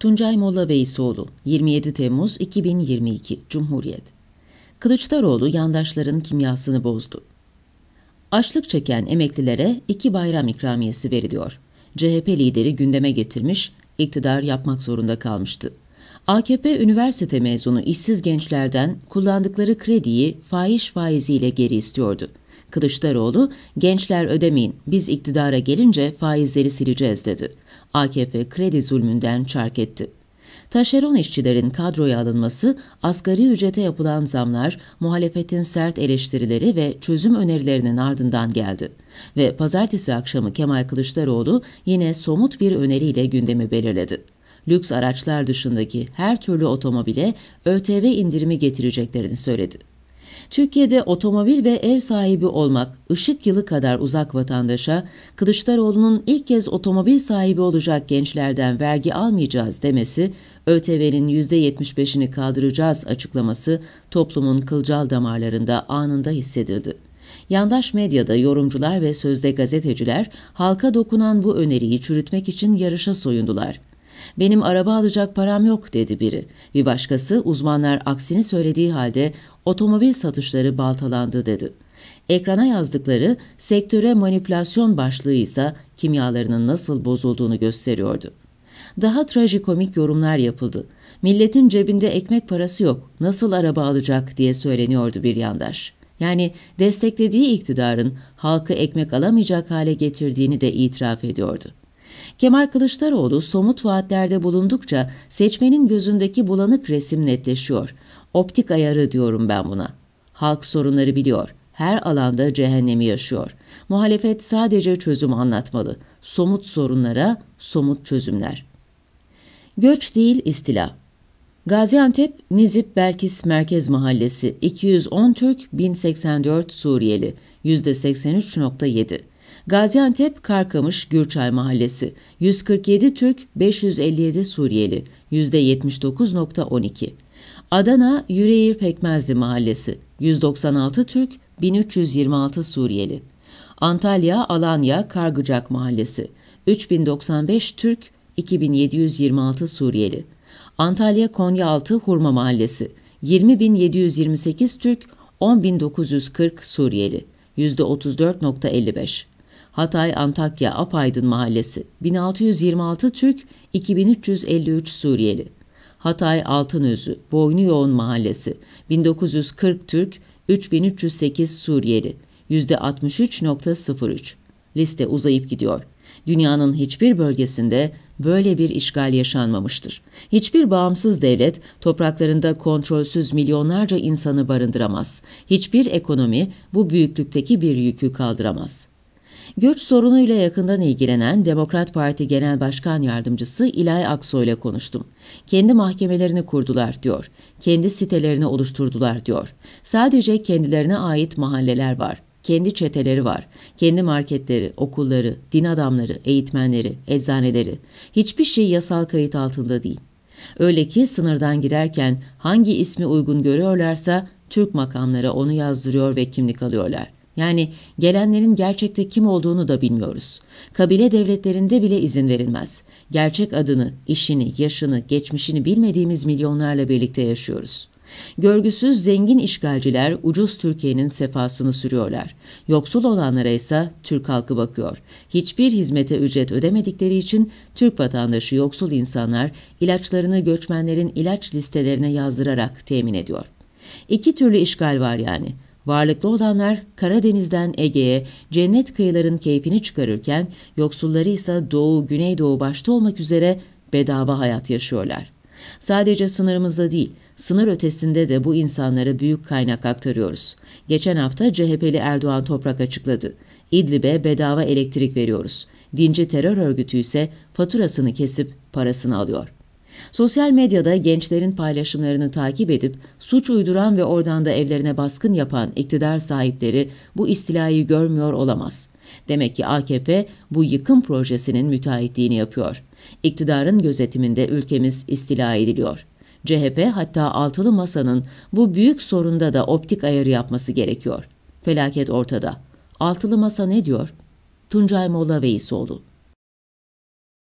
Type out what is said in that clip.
Tuncay Molla Beysoğlu, 27 Temmuz 2022, Cumhuriyet. Kılıçdaroğlu yandaşların kimyasını bozdu. Açlık çeken emeklilere iki bayram ikramiyesi veriliyor. CHP lideri gündeme getirmiş, iktidar yapmak zorunda kalmıştı. AKP üniversite mezunu işsiz gençlerden kullandıkları krediyi faiz faiziyle geri istiyordu. Kılıçdaroğlu, gençler ödemeyin, biz iktidara gelince faizleri sileceğiz dedi. AKP kredi zulmünden çark etti. Taşeron işçilerin kadroya alınması, asgari ücrete yapılan zamlar, muhalefetin sert eleştirileri ve çözüm önerilerinin ardından geldi. Ve pazartesi akşamı Kemal Kılıçdaroğlu yine somut bir öneriyle gündemi belirledi lüks araçlar dışındaki her türlü otomobile ÖTV indirimi getireceklerini söyledi. Türkiye'de otomobil ve ev sahibi olmak ışık yılı kadar uzak vatandaşa Kılıçdaroğlu'nun ilk kez otomobil sahibi olacak gençlerden vergi almayacağız demesi, ÖTV'nin %75'ini kaldıracağız açıklaması toplumun kılcal damarlarında anında hissedildi. Yandaş medyada yorumcular ve sözde gazeteciler halka dokunan bu öneriyi çürütmek için yarışa soyundular. Benim araba alacak param yok dedi biri. Bir başkası uzmanlar aksini söylediği halde otomobil satışları baltalandı dedi. Ekrana yazdıkları sektöre manipülasyon başlığı ise kimyalarının nasıl bozulduğunu gösteriyordu. Daha trajikomik yorumlar yapıldı. Milletin cebinde ekmek parası yok, nasıl araba alacak diye söyleniyordu bir yandaş. Yani desteklediği iktidarın halkı ekmek alamayacak hale getirdiğini de itiraf ediyordu. Kemal Kılıçdaroğlu somut vaatlerde bulundukça seçmenin gözündeki bulanık resim netleşiyor. Optik ayarı diyorum ben buna. Halk sorunları biliyor. Her alanda cehennemi yaşıyor. Muhalefet sadece çözüm anlatmalı. Somut sorunlara somut çözümler. Göç değil istila. Gaziantep, Nizip Belkis Merkez Mahallesi 210 Türk, 1084 Suriyeli, %83.7. Gaziantep Karkamış Gürçay Mahallesi 147 Türk 557 Suriyeli %79.12 Adana Yüreğir Pekmezli Mahallesi 196 Türk 1326 Suriyeli Antalya Alanya Kargıcak Mahallesi 3095 Türk 2726 Suriyeli Antalya Konyaaltı Hurma Mahallesi 20728 Türk 10940 Suriyeli %34.55 Hatay Antakya Apaydın Mahallesi 1626 Türk 2353 Suriyeli Hatay Altınözü Boynu Yoğun Mahallesi 1940 Türk 3308 Suriyeli %63.03 Liste uzayıp gidiyor. Dünyanın hiçbir bölgesinde böyle bir işgal yaşanmamıştır. Hiçbir bağımsız devlet topraklarında kontrolsüz milyonlarca insanı barındıramaz. Hiçbir ekonomi bu büyüklükteki bir yükü kaldıramaz.'' Göç sorunuyla yakından ilgilenen Demokrat Parti Genel Başkan Yardımcısı İlay Aksoy ile konuştum. Kendi mahkemelerini kurdular diyor. Kendi sitelerini oluşturdular diyor. Sadece kendilerine ait mahalleler var kendi çeteleri var. Kendi marketleri, okulları, din adamları, eğitmenleri, eczaneleri. Hiçbir şey yasal kayıt altında değil. Öyle ki sınırdan girerken hangi ismi uygun görüyorlarsa Türk makamları onu yazdırıyor ve kimlik alıyorlar. Yani gelenlerin gerçekte kim olduğunu da bilmiyoruz. Kabile devletlerinde bile izin verilmez. Gerçek adını, işini, yaşını, geçmişini bilmediğimiz milyonlarla birlikte yaşıyoruz. Görgüsüz zengin işgalciler ucuz Türkiye'nin sefasını sürüyorlar. Yoksul olanlara ise Türk halkı bakıyor. Hiçbir hizmete ücret ödemedikleri için Türk vatandaşı yoksul insanlar ilaçlarını göçmenlerin ilaç listelerine yazdırarak temin ediyor. İki türlü işgal var yani. Varlıklı olanlar Karadeniz'den Ege'ye cennet kıyıların keyfini çıkarırken yoksulları ise Doğu, Güneydoğu başta olmak üzere bedava hayat yaşıyorlar. Sadece sınırımızda değil, sınır ötesinde de bu insanlara büyük kaynak aktarıyoruz. Geçen hafta CHP'li Erdoğan Toprak açıkladı. İdlib'e bedava elektrik veriyoruz. Dinci terör örgütü ise faturasını kesip parasını alıyor. Sosyal medyada gençlerin paylaşımlarını takip edip suç uyduran ve oradan da evlerine baskın yapan iktidar sahipleri bu istilayı görmüyor olamaz. Demek ki AKP bu yıkım projesinin müteahhitliğini yapıyor. İktidarın gözetiminde ülkemiz istila ediliyor. CHP hatta altılı masanın bu büyük sorunda da optik ayarı yapması gerekiyor. Felaket ortada. Altılı masa ne diyor? Tuncay Molla Veysoğlu